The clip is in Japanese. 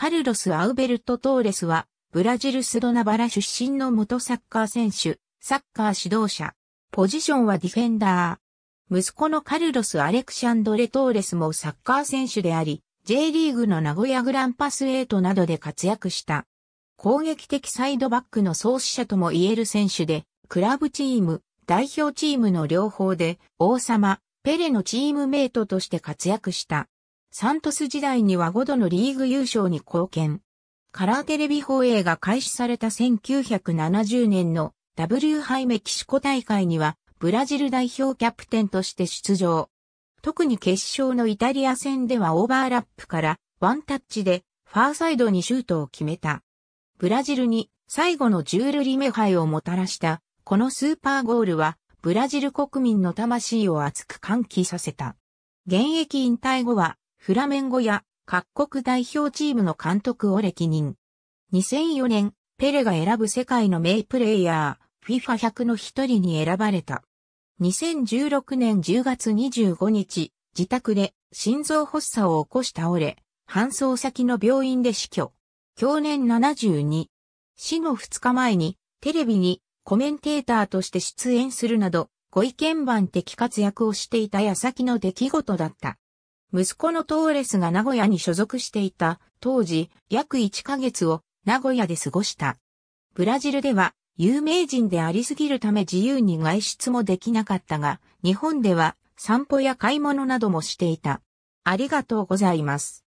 カルロス・アウベルト・トーレスは、ブラジルスドナバラ出身の元サッカー選手、サッカー指導者。ポジションはディフェンダー。息子のカルロス・アレクシャンドレ・トーレスもサッカー選手であり、J リーグの名古屋グランパス8などで活躍した。攻撃的サイドバックの創始者とも言える選手で、クラブチーム、代表チームの両方で、王様、ペレのチームメイトとして活躍した。サントス時代には5度のリーグ優勝に貢献。カラーテレビ放映が開始された1970年の W 杯メキシコ大会にはブラジル代表キャプテンとして出場。特に決勝のイタリア戦ではオーバーラップからワンタッチでファーサイドにシュートを決めた。ブラジルに最後のジュールリメハイをもたらしたこのスーパーゴールはブラジル国民の魂を熱く歓喜させた。現役引退後はフラメンゴや各国代表チームの監督を歴任。2004年、ペレが選ぶ世界の名プレイヤー、FIFA100 の一人に選ばれた。2016年10月25日、自宅で心臓発作を起こし倒れ、搬送先の病院で死去。去年72。死の2日前に、テレビにコメンテーターとして出演するなど、ご意見番的活躍をしていた矢先の出来事だった。息子のトーレスが名古屋に所属していた、当時、約1ヶ月を名古屋で過ごした。ブラジルでは、有名人でありすぎるため自由に外出もできなかったが、日本では散歩や買い物などもしていた。ありがとうございます。